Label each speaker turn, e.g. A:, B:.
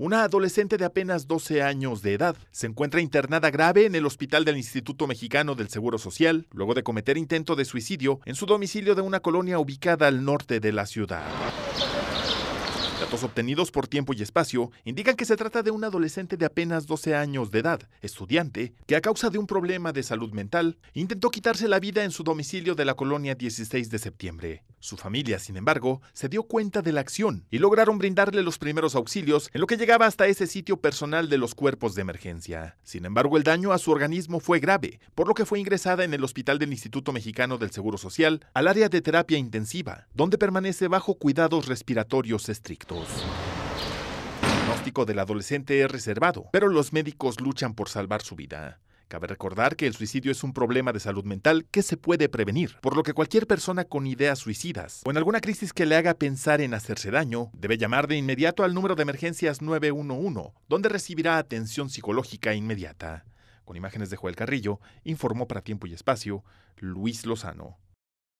A: Una adolescente de apenas 12 años de edad se encuentra internada grave en el hospital del Instituto Mexicano del Seguro Social luego de cometer intento de suicidio en su domicilio de una colonia ubicada al norte de la ciudad. Datos obtenidos por tiempo y espacio indican que se trata de un adolescente de apenas 12 años de edad, estudiante, que a causa de un problema de salud mental intentó quitarse la vida en su domicilio de la colonia 16 de septiembre. Su familia, sin embargo, se dio cuenta de la acción y lograron brindarle los primeros auxilios en lo que llegaba hasta ese sitio personal de los cuerpos de emergencia. Sin embargo, el daño a su organismo fue grave, por lo que fue ingresada en el hospital del Instituto Mexicano del Seguro Social al área de terapia intensiva, donde permanece bajo cuidados respiratorios estrictos El diagnóstico del adolescente es reservado, pero los médicos luchan por salvar su vida. Cabe recordar que el suicidio es un problema de salud mental que se puede prevenir, por lo que cualquier persona con ideas suicidas o en alguna crisis que le haga pensar en hacerse daño debe llamar de inmediato al número de emergencias 911, donde recibirá atención psicológica inmediata. Con imágenes de Joel Carrillo, informó para Tiempo y Espacio Luis Lozano.